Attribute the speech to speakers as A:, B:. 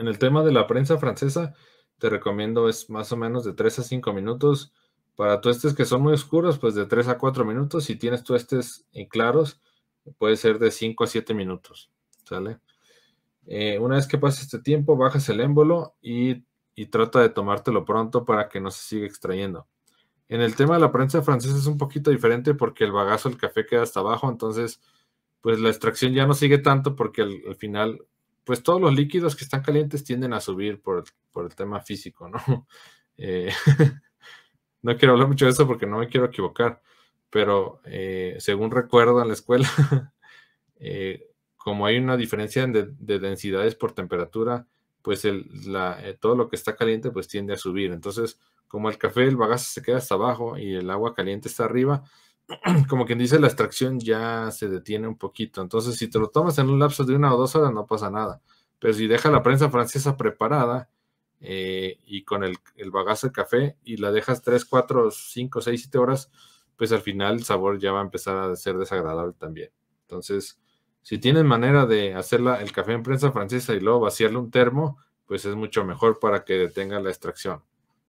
A: En el tema de la prensa francesa, te recomiendo es más o menos de 3 a 5 minutos. Para tuestes que son muy oscuros, pues de 3 a 4 minutos. Si tienes tuestes claros, puede ser de 5 a 7 minutos. ¿Sale? Eh, una vez que pases este tiempo, bajas el émbolo y, trata de tomártelo pronto para que no se siga extrayendo. En el tema de la prensa francesa es un poquito diferente porque el bagazo del café queda hasta abajo, entonces pues la extracción ya no sigue tanto porque al final pues todos los líquidos que están calientes tienden a subir por, el tema físico, ¿no? Eh, no quiero hablar mucho de eso porque no me quiero equivocar, pero eh, según recuerdo en la escuela, eh, como hay una diferencia de, densidades por temperatura, pues el, todo lo que está caliente pues tiende a subir. Entonces, como el café, el bagazo se queda hasta abajo y el agua caliente está arriba, como quien dice, la extracción ya se detiene un poquito. Entonces, si te lo tomas en un lapso de una o dos horas, no pasa nada. Pero si deja la prensa francesa preparada eh, y con el, bagazo de café y la dejas 3, 4, 5, 6, 7 horas, pues al final el sabor ya va a empezar a ser desagradable también. Entonces, si tienes manera de hacer el café en prensa francesa y luego vaciarle un termo, pues es mucho mejor para que detenga la extracción.